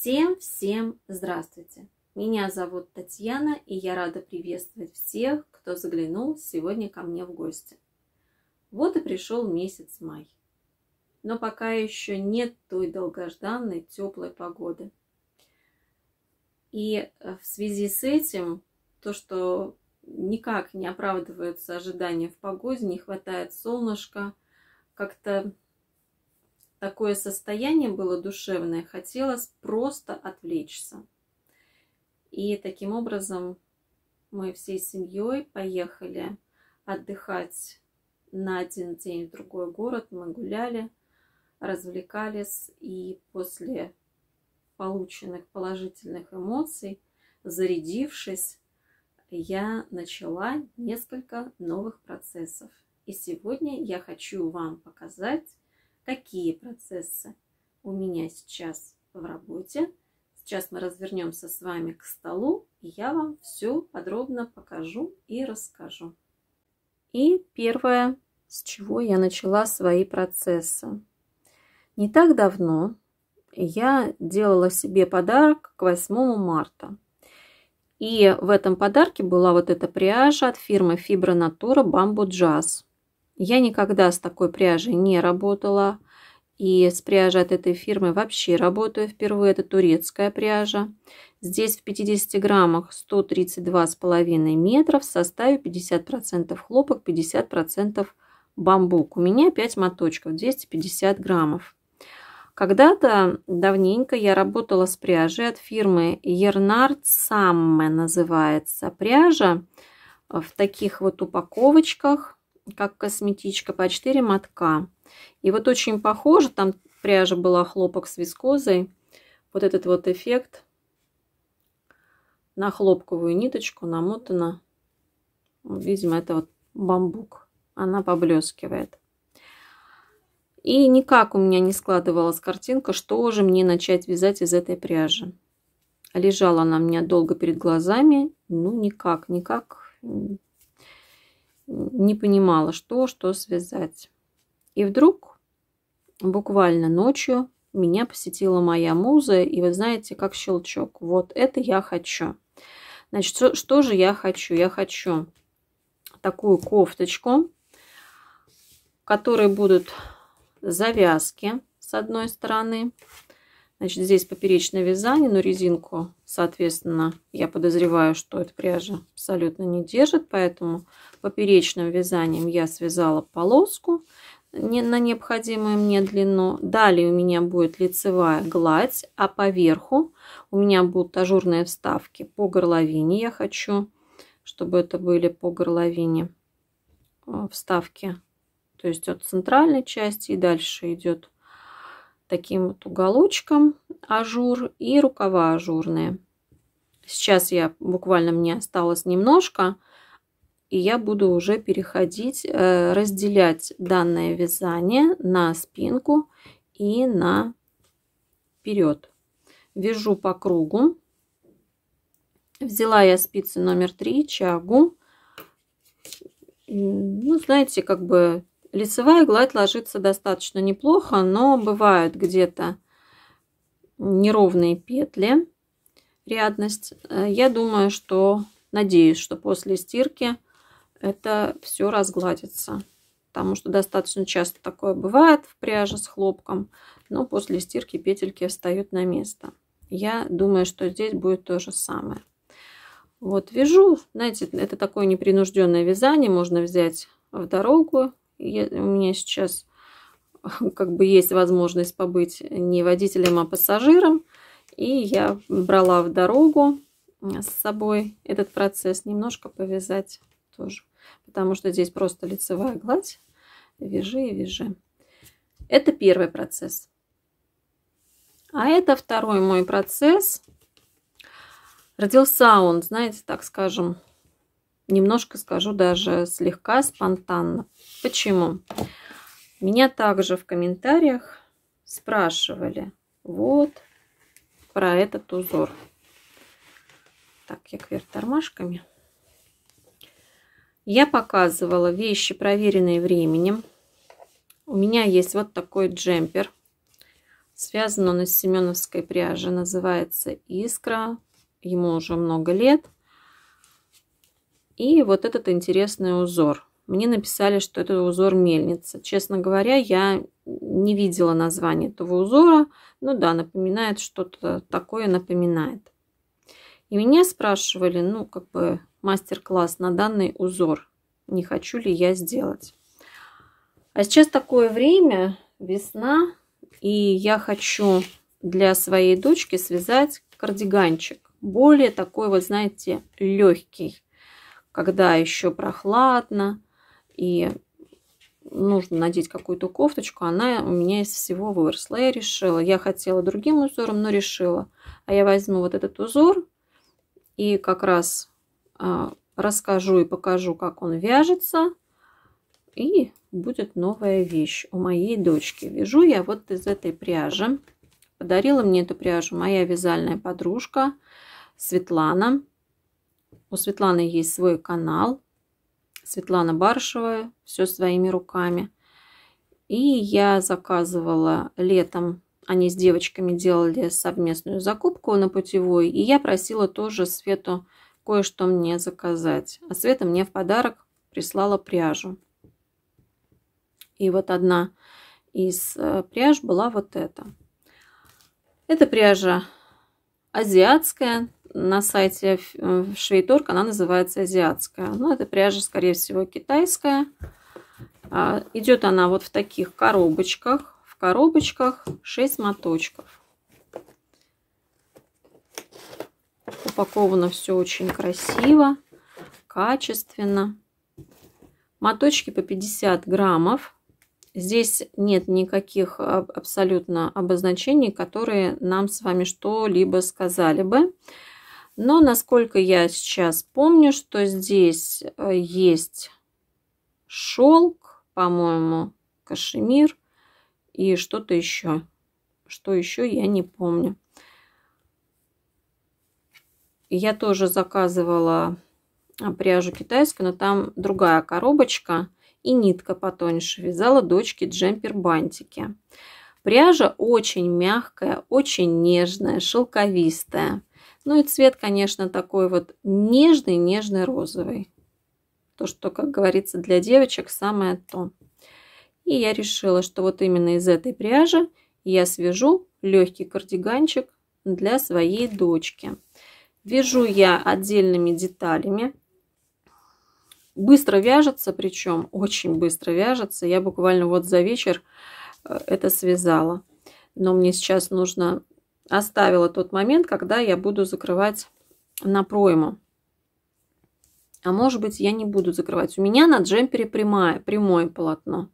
Всем-всем здравствуйте! Меня зовут Татьяна, и я рада приветствовать всех, кто заглянул сегодня ко мне в гости. Вот и пришел месяц май. Но пока еще нет той долгожданной теплой погоды. И э, в связи с этим, то, что никак не оправдываются ожидания в погоде, не хватает солнышка, как-то Такое состояние было душевное, хотелось просто отвлечься. И таким образом мы всей семьей поехали отдыхать на один день в другой город. Мы гуляли, развлекались, и после полученных положительных эмоций, зарядившись, я начала несколько новых процессов. И сегодня я хочу вам показать, какие процессы у меня сейчас в работе. Сейчас мы развернемся с вами к столу, и я вам все подробно покажу и расскажу. И первое, с чего я начала свои процессы. Не так давно я делала себе подарок к 8 марта. И в этом подарке была вот эта пряжа от фирмы Fibra Natura Bamboo Jazz. Я никогда с такой пряжей не работала. И с пряжи от этой фирмы вообще работаю впервые. Это турецкая пряжа. Здесь в 50 граммах 132,5 метра в составе 50% хлопок, 50% бамбук. У меня 5 моточков, 250 граммов. Когда-то давненько я работала с пряжей от фирмы Ернард Самме называется пряжа э, в таких вот упаковочках как косметичка, по 4 мотка. И вот очень похоже, там пряжа была хлопок с вискозой. Вот этот вот эффект на хлопковую ниточку намотана. Видимо, это вот бамбук. Она поблескивает. И никак у меня не складывалась картинка, что же мне начать вязать из этой пряжи. Лежала она у меня долго перед глазами. Ну, никак, никак не понимала, что, что связать. И вдруг, буквально ночью, меня посетила моя муза, и вы знаете, как щелчок. Вот это я хочу. Значит, что, что же я хочу? Я хочу такую кофточку, в которой будут завязки с одной стороны, Значит, здесь поперечное вязание, но резинку, соответственно, я подозреваю, что эта пряжа абсолютно не держит, поэтому поперечным вязанием я связала полоску на необходимую мне длину. Далее у меня будет лицевая гладь, а поверху у меня будут ажурные вставки по горловине. Я хочу, чтобы это были по горловине э, вставки, то есть от центральной части и дальше идет таким вот уголочком ажур и рукава ажурные. Сейчас я буквально мне осталось немножко, и я буду уже переходить, э, разделять данное вязание на спинку и на вперед. Вяжу по кругу. Взяла я спицы номер три, чагу. Ну, знаете, как бы лицевая гладь ложится достаточно неплохо, но бывают где-то неровные петли, рядность. Э, я думаю, что, надеюсь, что после стирки это все разгладится. Потому что достаточно часто такое бывает в пряже с хлопком, но после стирки петельки встают на место. Я думаю, что здесь будет то же самое. Вот вяжу, знаете, это такое непринужденное вязание, можно взять в дорогу я, у меня сейчас как бы есть возможность побыть не водителем, а пассажиром. И я брала в дорогу э, с собой этот процесс, немножко повязать тоже. Потому что здесь просто лицевая гладь, вяжи и вяжи. Это первый процесс. А это второй мой процесс. Родился он, знаете, так скажем, немножко скажу даже слегка спонтанно. Почему? Меня также в комментариях спрашивали вот про этот узор. Так, я кверх тормашками. Я показывала вещи, проверенные временем. У меня есть вот такой джемпер. Связан он из семеновской пряжи. Называется «Искра». Ему уже много лет. И вот этот интересный узор. Мне написали, что это узор мельница. Честно говоря, я не видела название этого узора. Ну да, напоминает что-то такое, напоминает. И меня спрашивали, ну как бы мастер-класс на данный узор. Не хочу ли я сделать. А сейчас такое время, весна, и я хочу для своей дочки связать кардиганчик. Более такой вот, знаете, легкий когда еще прохладно и нужно надеть какую-то кофточку, она у меня из всего выросла. Я решила, я хотела другим узором, но решила, а я возьму вот этот узор и как раз а, расскажу и покажу, как он вяжется, и будет новая вещь у моей дочки. Вяжу я вот из этой пряжи. Подарила мне эту пряжу моя вязальная подружка Светлана. У Светланы есть свой канал. Светлана Баршева. Все своими руками. И я заказывала летом. Они с девочками делали совместную закупку на путевой. И я просила тоже Свету кое-что мне заказать. А Света мне в подарок прислала пряжу. И вот одна из э, пряж была вот эта. Это пряжа азиатская. На сайте э, Швейторг она называется азиатская. Но ну, это пряжа, скорее всего, китайская. А, Идет она вот в таких коробочках. В коробочках 6 моточков. Упаковано все очень красиво, качественно. Моточки по 50 граммов. Здесь нет никаких абсолютно обозначений, которые нам с вами что-либо сказали бы. Но насколько я сейчас помню, что здесь э, есть шелк, по-моему, кашемир и что-то еще. Что еще, я не помню. Я тоже заказывала а, пряжу китайскую, но там другая коробочка – и нитка потоньше. Вязала дочке джемпер-бантики. Пряжа очень мягкая, очень нежная, шелковистая. Ну и цвет, конечно, такой вот нежный-нежный розовый. То, что, как говорится, для девочек самое то. И я решила, что вот именно из этой пряжи я свяжу легкий кардиганчик для своей дочки. Вяжу я отдельными деталями, Быстро вяжется, причем очень быстро вяжется. Я буквально вот за вечер э, это связала. Но мне сейчас нужно... Оставила тот момент, когда я буду закрывать на пройму. А может быть, я не буду закрывать. У меня на джемпере прямая, прямое полотно.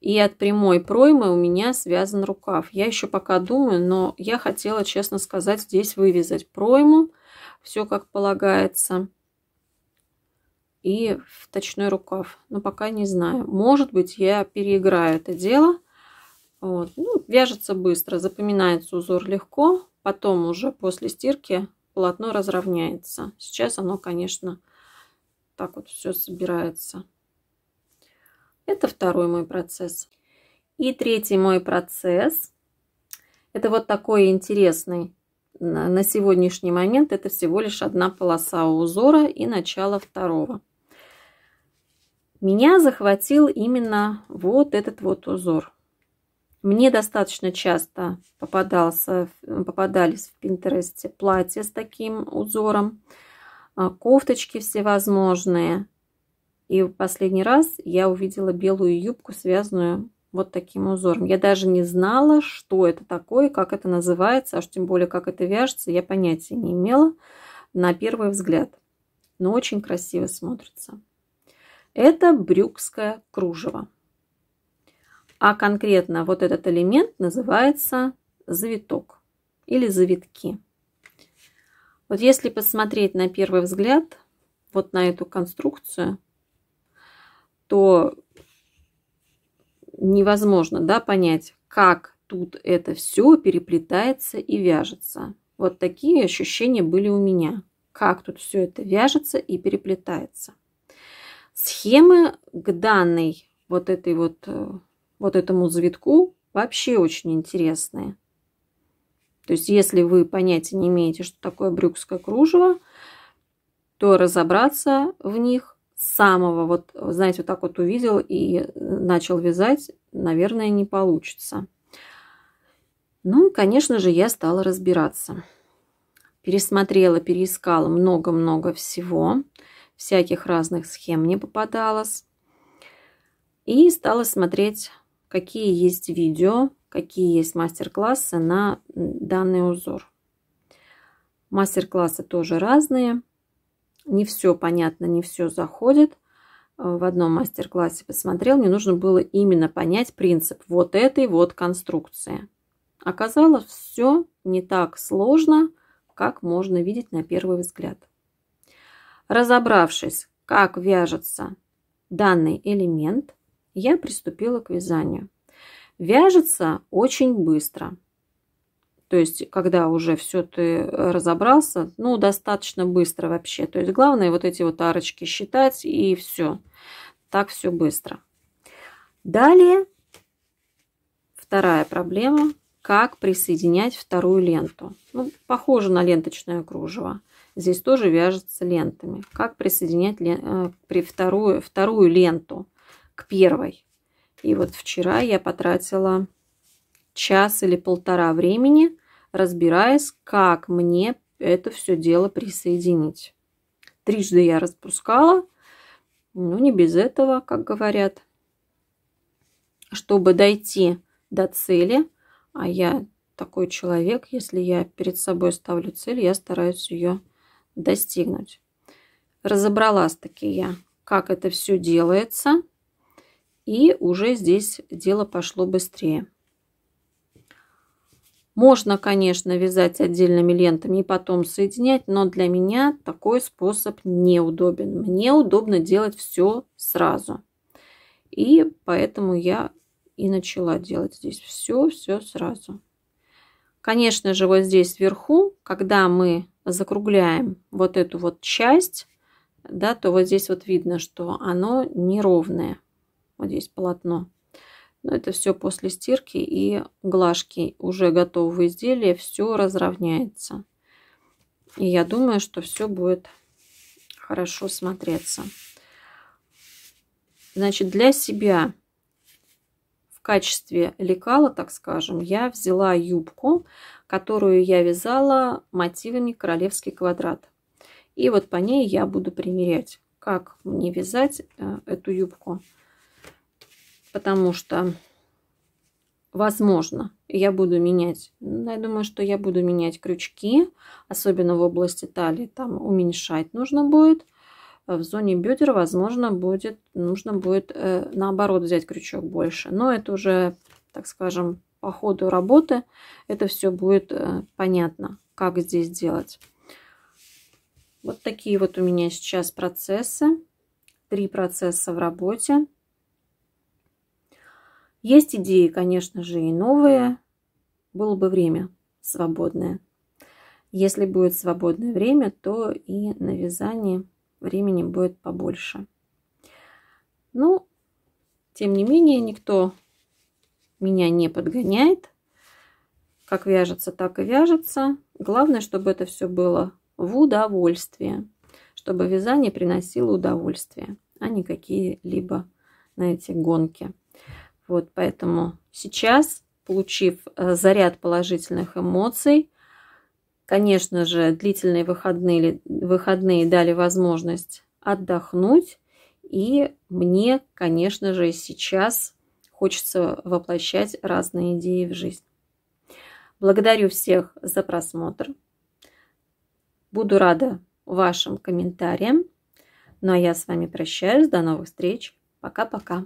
И от прямой проймы у меня связан рукав. Я еще пока думаю, но я хотела, честно сказать, здесь вывязать пройму. Все как полагается и в точной рукав. Но пока не знаю. Может быть, я переиграю это дело. Вот. Ну, вяжется быстро, запоминается узор легко. Потом уже после стирки полотно разровняется. Сейчас оно, конечно, так вот все собирается. Это второй мой процесс. И третий мой процесс. Это вот такой интересный на сегодняшний момент. Это всего лишь одна полоса узора и начало второго. Меня захватил именно вот этот вот узор. Мне достаточно часто попадался, попадались в Пинтересте платья с таким узором, а, кофточки всевозможные. И в последний раз я увидела белую юбку, связанную вот таким узором. Я даже не знала, что это такое, как это называется, аж тем более, как это вяжется, я понятия не имела на первый взгляд. Но очень красиво смотрится. Это брюкское кружево. А конкретно вот этот элемент называется завиток или завитки. Вот если посмотреть на первый взгляд, вот на эту конструкцию, то невозможно да, понять, как тут это все переплетается и вяжется. Вот такие ощущения были у меня. Как тут все это вяжется и переплетается. Схемы к данной вот этой вот, э, вот этому завитку вообще очень интересные. То есть, если вы понятия не имеете, что такое брюкское кружево, то разобраться в них самого, вот, знаете, вот так вот увидел и э, начал вязать, наверное, не получится. Ну конечно же, я стала разбираться. Пересмотрела, переискала много-много всего всяких разных схем не попадалось. И стала смотреть, какие есть видео, какие есть мастер-классы на данный узор. Мастер-классы тоже разные. Не все понятно, не все заходит. В одном мастер-классе посмотрел, мне нужно было именно понять принцип вот этой вот конструкции. Оказалось, все не так сложно, как можно видеть на первый взгляд. Разобравшись, как вяжется данный элемент, я приступила к вязанию. Вяжется очень быстро. То есть, когда уже все ты разобрался, ну, достаточно быстро вообще. То есть, главное вот эти вот арочки считать и все. Так все быстро. Далее вторая проблема как присоединять вторую ленту. Ну, похоже на ленточное кружево. Здесь тоже вяжется лентами. Как присоединять лен... Э, при вторую, вторую ленту к первой. И вот вчера я потратила час или полтора времени, разбираясь, как мне это все дело присоединить. Трижды я распускала, ну не без этого, как говорят. Чтобы дойти до цели – а я такой человек, если я перед собой ставлю цель, я стараюсь ее достигнуть. Разобралась таки я, как это все делается. И уже здесь дело пошло быстрее. Можно, конечно, вязать отдельными лентами и потом соединять, но для меня такой способ неудобен. Мне удобно делать все сразу. И поэтому я и начала делать здесь все, все сразу. Конечно же, вот здесь вверху, когда мы закругляем вот эту вот часть, да, то вот здесь вот видно, что оно неровное. Вот здесь полотно. Но это все после стирки и глажки уже готового изделия. Все разровняется. И я думаю, что все будет хорошо смотреться. Значит, для себя в качестве лекала, так скажем, я взяла юбку, которую я вязала мотивами королевский квадрат. И вот по ней я буду примерять, как мне вязать э, эту юбку. Потому что, возможно, я буду менять, ну, я думаю, что я буду менять крючки, особенно в области талии, там уменьшать нужно будет в зоне бедер, возможно, будет, нужно будет э, наоборот взять крючок больше. Но это уже, так скажем, по ходу работы это все будет э, понятно, как здесь делать. Вот такие вот у меня сейчас процессы. Три процесса в работе. Есть идеи, конечно же, и новые. Было бы время свободное. Если будет свободное время, то и на вязание времени будет побольше. Ну, тем не менее, никто меня не подгоняет. Как вяжется, так и вяжется. Главное, чтобы это все было в удовольствие. Чтобы вязание приносило удовольствие, а не какие-либо, на эти гонки. Вот, поэтому сейчас, получив э, заряд положительных эмоций, Конечно же, длительные выходные, выходные дали возможность отдохнуть. И мне, конечно же, сейчас хочется воплощать разные идеи в жизнь. Благодарю всех за просмотр. Буду рада вашим комментариям. Ну а я с вами прощаюсь. До новых встреч. Пока-пока.